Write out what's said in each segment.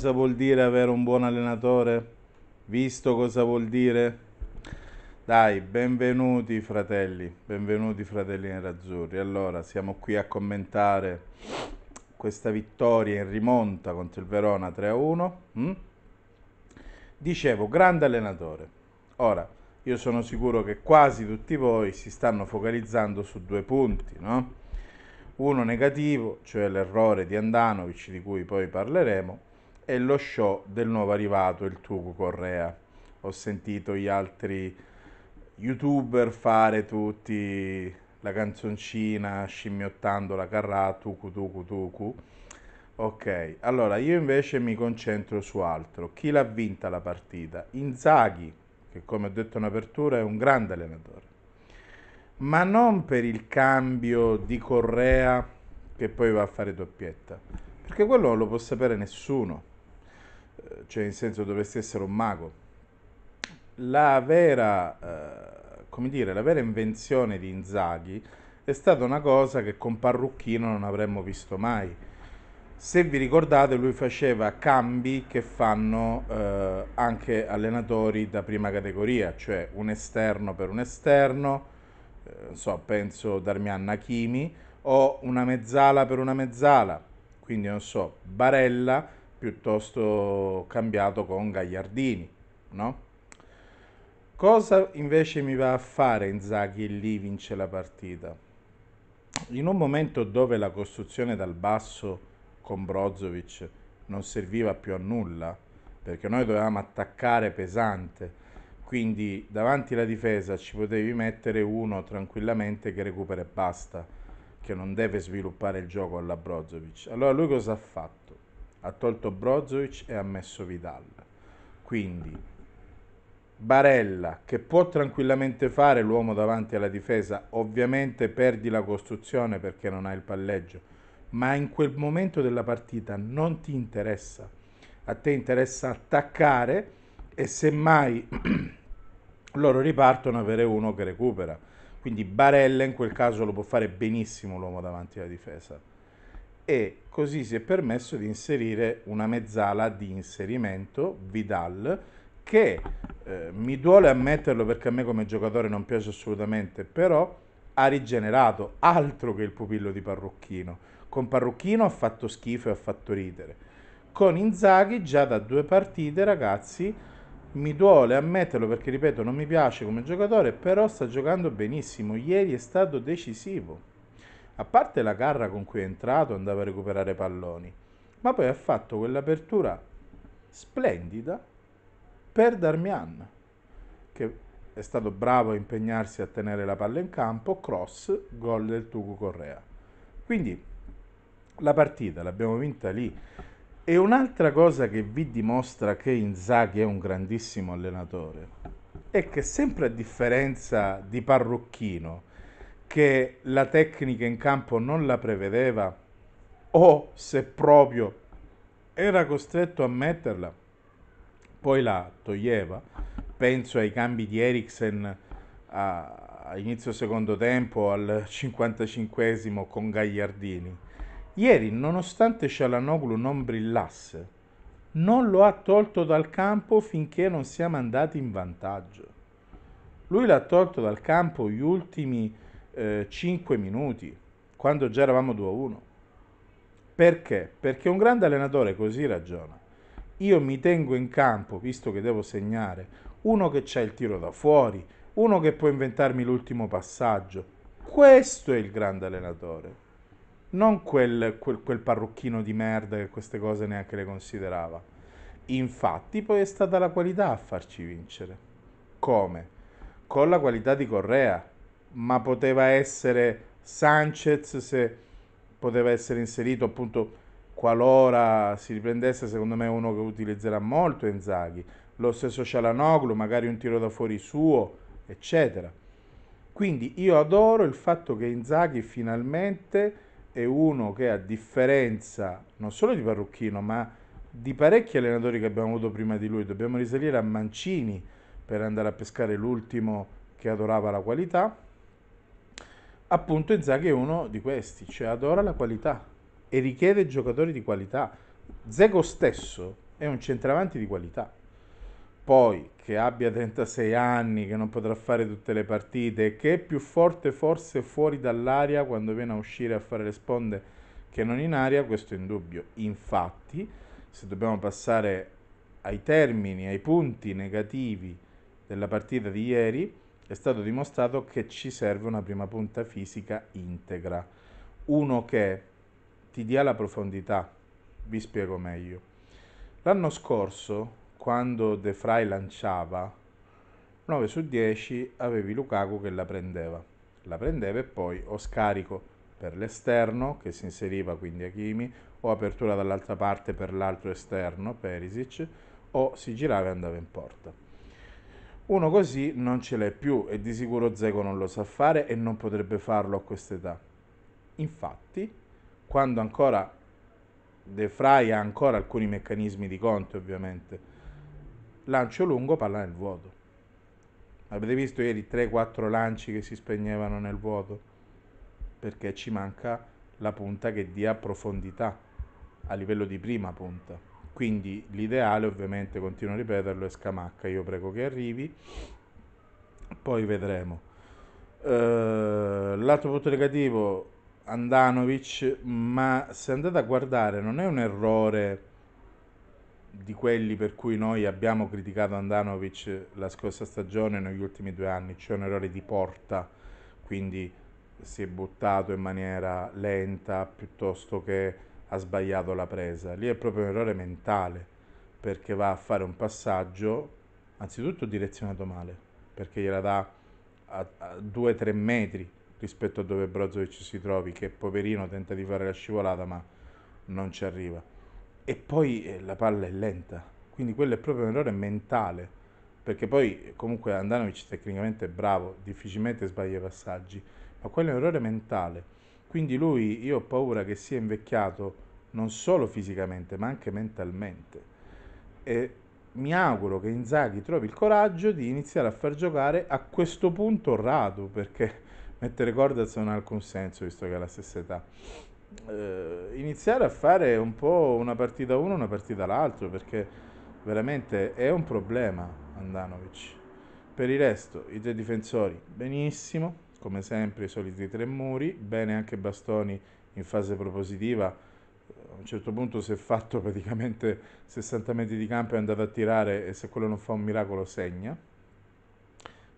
cosa vuol dire avere un buon allenatore? Visto cosa vuol dire? Dai, benvenuti fratelli, benvenuti fratelli nerazzurri. Allora, siamo qui a commentare questa vittoria in rimonta contro il Verona 3-1. Mm? Dicevo, grande allenatore. Ora, io sono sicuro che quasi tutti voi si stanno focalizzando su due punti, no? Uno negativo, cioè l'errore di Andanovic di cui poi parleremo, e lo show del nuovo arrivato, il Tuco Correa. Ho sentito gli altri youtuber fare tutti la canzoncina scimmiottando la carrà, tucu tucu tucu. Ok, allora io invece mi concentro su altro. Chi l'ha vinta la partita? Inzaghi, che come ho detto in apertura è un grande allenatore. Ma non per il cambio di Correa che poi va a fare doppietta, perché quello non lo può sapere nessuno cioè in senso dovresti essere un mago. La vera, eh, come dire, la vera invenzione di Inzaghi è stata una cosa che con Parrucchino non avremmo visto mai. Se vi ricordate, lui faceva cambi che fanno eh, anche allenatori da prima categoria, cioè un esterno per un esterno, eh, so, penso Darmian Hakimi, o una mezzala per una mezzala, quindi non so, Barella piuttosto cambiato con Gagliardini, no? Cosa invece mi va a fare Inzaghi e lì vince la partita? In un momento dove la costruzione dal basso con Brozovic non serviva più a nulla, perché noi dovevamo attaccare pesante, quindi davanti alla difesa ci potevi mettere uno tranquillamente che recupera e basta, che non deve sviluppare il gioco alla Brozovic. Allora lui cosa ha fatto? ha tolto Brozovic e ha messo Vidal. Quindi Barella che può tranquillamente fare l'uomo davanti alla difesa, ovviamente perdi la costruzione perché non hai il palleggio, ma in quel momento della partita non ti interessa. A te interessa attaccare e semmai loro ripartono avere uno che recupera. Quindi Barella in quel caso lo può fare benissimo l'uomo davanti alla difesa e così si è permesso di inserire una mezzala di inserimento, Vidal, che eh, mi duole ammetterlo perché a me come giocatore non piace assolutamente, però ha rigenerato altro che il pupillo di Parrucchino. Con Parrucchino ha fatto schifo e ha fatto ridere. Con Inzaghi già da due partite, ragazzi, mi duole ammetterlo perché ripeto non mi piace come giocatore, però sta giocando benissimo. Ieri è stato decisivo a parte la garra con cui è entrato, andava a recuperare palloni, ma poi ha fatto quell'apertura splendida per Darmian, che è stato bravo a impegnarsi a tenere la palla in campo, cross, gol del Tucu Correa. Quindi la partita l'abbiamo vinta lì. E un'altra cosa che vi dimostra che Inzaghi è un grandissimo allenatore è che sempre a differenza di Parrucchino, che la tecnica in campo non la prevedeva o se proprio era costretto a metterla, poi la toglieva. Penso ai cambi di Eriksen a, inizio secondo tempo al 55 con Gagliardini. Ieri, nonostante Cialanoglu non brillasse, non lo ha tolto dal campo finché non siamo andati in vantaggio. Lui l'ha tolto dal campo gli ultimi eh, 5 minuti, quando già eravamo 2-1. Perché? Perché un grande allenatore così ragiona. Io mi tengo in campo, visto che devo segnare, uno che c'è il tiro da fuori, uno che può inventarmi l'ultimo passaggio. Questo è il grande allenatore. Non quel, quel, quel parrucchino di merda che queste cose neanche le considerava. Infatti poi è stata la qualità a farci vincere. Come? Con la qualità di Correa, ma poteva essere Sanchez se poteva essere inserito appunto qualora si riprendesse secondo me è uno che utilizzerà molto Inzaghi lo stesso Cialanoglu magari un tiro da fuori suo eccetera quindi io adoro il fatto che Inzaghi finalmente è uno che a differenza non solo di Parrucchino ma di parecchi allenatori che abbiamo avuto prima di lui dobbiamo risalire a Mancini per andare a pescare l'ultimo che adorava la qualità appunto Inzaghi è uno di questi, cioè adora la qualità e richiede giocatori di qualità. Zego stesso è un centravanti di qualità. Poi che abbia 36 anni, che non potrà fare tutte le partite, che è più forte forse fuori dall'aria quando viene a uscire a fare le sponde che non in aria, questo è indubbio. Infatti, se dobbiamo passare ai termini, ai punti negativi della partita di ieri, è stato dimostrato che ci serve una prima punta fisica integra, uno che ti dia la profondità, vi spiego meglio. L'anno scorso, quando De Fry lanciava, 9 su 10 avevi Lukaku che la prendeva, la prendeva e poi o scarico per l'esterno che si inseriva quindi Hakimi o apertura dall'altra parte per l'altro esterno Perisic o si girava e andava in porta. Uno così non ce l'è più e di sicuro Zego non lo sa fare e non potrebbe farlo a quest'età. Infatti, quando ancora De ha ancora alcuni meccanismi di conto, ovviamente, lancio lungo, palla nel vuoto. Avete visto ieri 3-4 lanci che si spegnevano nel vuoto? Perché ci manca la punta che dia profondità a livello di prima punta. Quindi l'ideale, ovviamente, continuo a ripeterlo, è Scamacca. Io prego che arrivi, poi vedremo. Eh, l'altro punto negativo, Andanovic, ma se andate a guardare non è un errore di quelli per cui noi abbiamo criticato Andanovic la scorsa stagione negli ultimi due anni, cioè un errore di porta, quindi si è buttato in maniera lenta piuttosto che ha sbagliato la presa, lì è proprio un errore mentale, perché va a fare un passaggio, anzitutto direzionato male, perché gliela dà a 2-3 metri rispetto a dove Brozovic si trovi, che poverino tenta di fare la scivolata ma non ci arriva. E poi eh, la palla è lenta, quindi quello è proprio un errore mentale, perché poi comunque Andanovic tecnicamente è bravo, difficilmente sbaglia i passaggi, ma quello è un errore mentale quindi lui, io ho paura che sia invecchiato non solo fisicamente, ma anche mentalmente. E mi auguro che Inzaghi trovi il coraggio di iniziare a far giocare a questo punto Radu, perché mettere Cordaz non ha alcun senso, visto che ha la stessa età. Eh, iniziare a fare un po' una partita uno, una partita l'altro, perché veramente è un problema Andanovic. Per il resto, i tre difensori, benissimo come sempre i soliti tre muri, bene anche Bastoni in fase propositiva, a un certo punto si è fatto praticamente 60 metri di campo e è andato a tirare e se quello non fa un miracolo segna.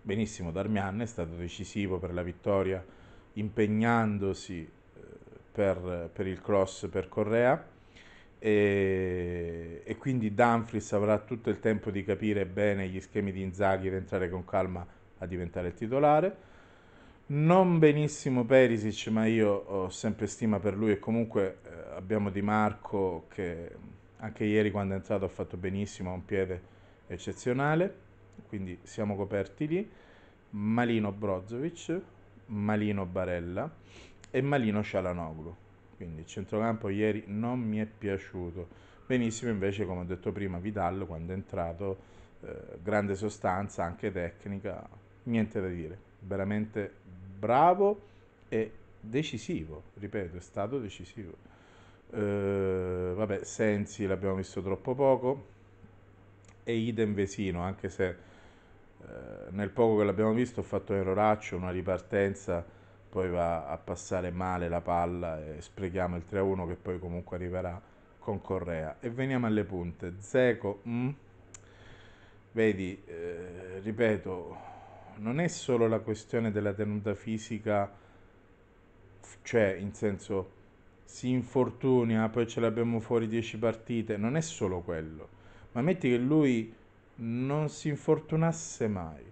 Benissimo, Darmian è stato decisivo per la vittoria impegnandosi eh, per, per il cross per Correa e, e quindi Danfris avrà tutto il tempo di capire bene gli schemi di Inzaghi ed entrare con calma a diventare il titolare. Non benissimo Perisic, ma io ho sempre stima per lui e comunque eh, abbiamo Di Marco che mm, anche ieri quando è entrato ha fatto benissimo, ha un piede eccezionale, quindi siamo coperti lì. Malino Brozovic, Malino Barella e Malino Cialanoglu. Quindi il centrocampo ieri non mi è piaciuto. Benissimo invece, come ho detto prima, Vidal quando è entrato, eh, grande sostanza, anche tecnica, niente da dire, veramente bravo e decisivo, ripeto, è stato decisivo. Eh, vabbè, Sensi l'abbiamo visto troppo poco e idem Vesino, anche se eh, nel poco che l'abbiamo visto ho fatto un erroraccio, una ripartenza, poi va a passare male la palla e sprechiamo il 3-1 che poi comunque arriverà con Correa. E veniamo alle punte. Zeco, mm? vedi, eh, ripeto, non è solo la questione della tenuta fisica, cioè in senso si infortuna, ah, poi ce l'abbiamo fuori 10 partite, non è solo quello, ma metti che lui non si infortunasse mai.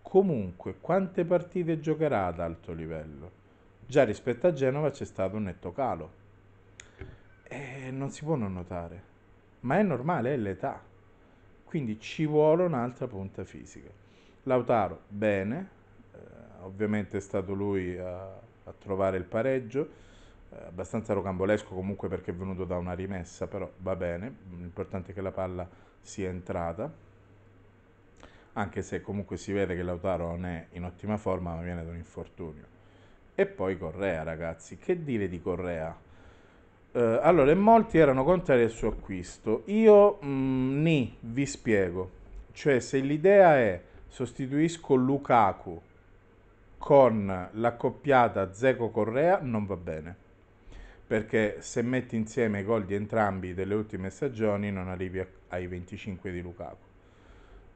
Comunque, quante partite giocherà ad alto livello? Già rispetto a Genova c'è stato un netto calo. E eh, non si può non notare, ma è normale, è l'età. Quindi ci vuole un'altra punta fisica. Lautaro bene, eh, ovviamente è stato lui a, a trovare il pareggio, eh, abbastanza rocambolesco comunque perché è venuto da una rimessa, però va bene, l'importante è che la palla sia entrata, anche se comunque si vede che Lautaro non è in ottima forma ma viene da un infortunio. E poi Correa ragazzi, che dire di Correa? Eh, allora, molti erano contrari al suo acquisto, io mh, mm, ni, vi spiego, cioè se l'idea è sostituisco Lukaku con l'accoppiata Zeco Correa non va bene perché se metti insieme i gol di entrambi delle ultime stagioni non arrivi ai 25 di Lukaku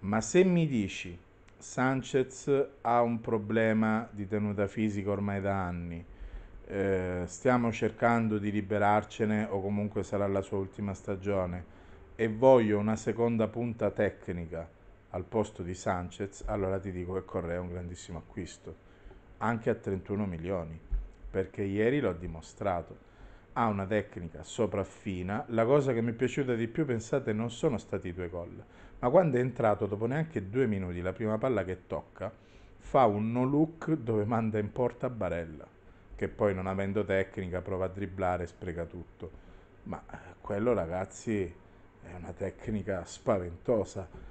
ma se mi dici Sanchez ha un problema di tenuta fisica ormai da anni eh, stiamo cercando di liberarcene o comunque sarà la sua ultima stagione e voglio una seconda punta tecnica al posto di Sanchez, allora ti dico che Correa è un grandissimo acquisto, anche a 31 milioni, perché ieri l'ho dimostrato. Ha una tecnica sopraffina. La cosa che mi è piaciuta di più, pensate, non sono stati i due gol, ma quando è entrato, dopo neanche due minuti, la prima palla che tocca, fa un no look dove manda in porta Barella, che poi non avendo tecnica prova a dribblare e spreca tutto. Ma eh, quello, ragazzi, è una tecnica spaventosa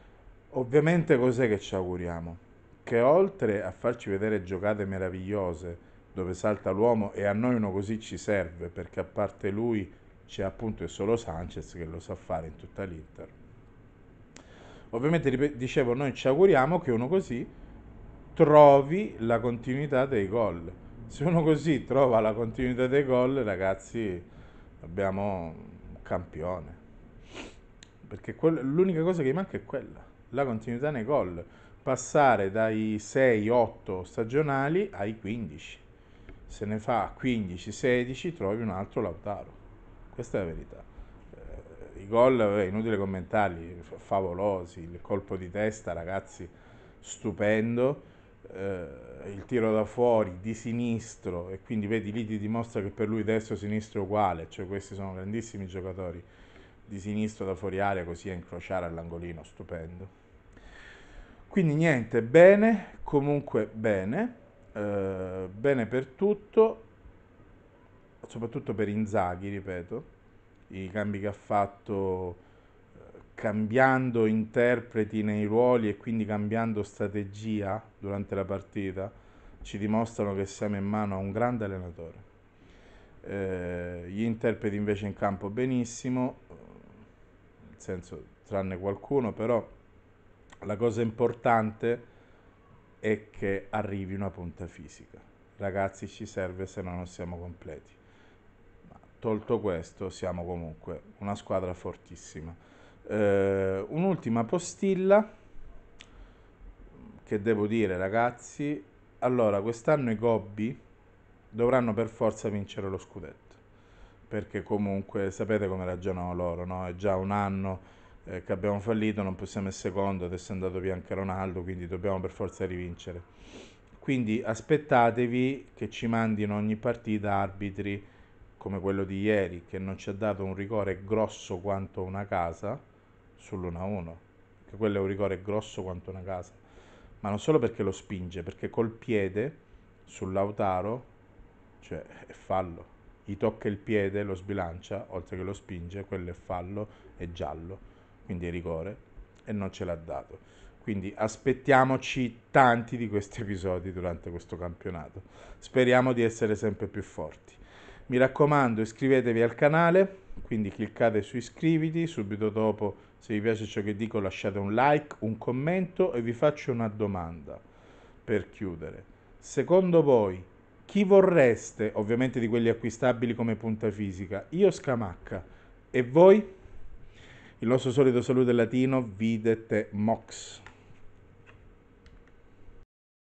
Ovviamente cos'è che ci auguriamo? Che oltre a farci vedere giocate meravigliose dove salta l'uomo e a noi uno così ci serve perché a parte lui c'è appunto è solo Sanchez che lo sa fare in tutta l'Inter. Ovviamente dicevo noi ci auguriamo che uno così trovi la continuità dei gol. Se uno così trova la continuità dei gol, ragazzi, abbiamo un campione. Perché l'unica cosa che manca è quella la continuità nei gol, passare dai 6-8 stagionali ai 15. Se ne fa 15-16 trovi un altro Lautaro. Questa è la verità. Eh, I gol, è inutile commentarli, favolosi, il colpo di testa, ragazzi, stupendo. Uh, il tiro da fuori di sinistro e quindi vedi lì ti dimostra che per lui destro e sinistro è uguale, cioè questi sono grandissimi giocatori di sinistro da fuori aria così a incrociare all'angolino, stupendo. Quindi niente, bene, comunque bene, eh, bene per tutto, soprattutto per Inzaghi, ripeto, i cambi che ha fatto eh, cambiando interpreti nei ruoli e quindi cambiando strategia durante la partita ci dimostrano che siamo in mano a un grande allenatore. Eh, gli interpreti invece in campo benissimo, nel senso, tranne qualcuno, però la cosa importante è che arrivi una punta fisica. Ragazzi, ci serve se no non siamo completi. Ma tolto questo, siamo comunque una squadra fortissima. Eh, un'ultima postilla che devo dire, ragazzi. Allora, quest'anno i Gobbi dovranno per forza vincere lo scudetto perché comunque sapete come ragionano loro, no? è già un anno eh, che abbiamo fallito, non possiamo essere secondo, adesso è andato via anche Ronaldo, quindi dobbiamo per forza rivincere. Quindi aspettatevi che ci mandino ogni partita arbitri come quello di ieri, che non ci ha dato un rigore grosso quanto una casa sull'1-1, che quello è un rigore grosso quanto una casa, ma non solo perché lo spinge, perché col piede sull'autaro, cioè è fallo gli tocca il piede, lo sbilancia, oltre che lo spinge, quello è fallo e giallo, quindi è rigore e non ce l'ha dato. Quindi aspettiamoci tanti di questi episodi durante questo campionato. Speriamo di essere sempre più forti. Mi raccomando, iscrivetevi al canale, quindi cliccate su iscriviti, subito dopo se vi piace ciò che dico lasciate un like, un commento e vi faccio una domanda per chiudere. Secondo voi chi vorreste, ovviamente di quelli acquistabili come punta fisica? Io Scamacca. E voi? Il nostro solito saluto latino, videte mox.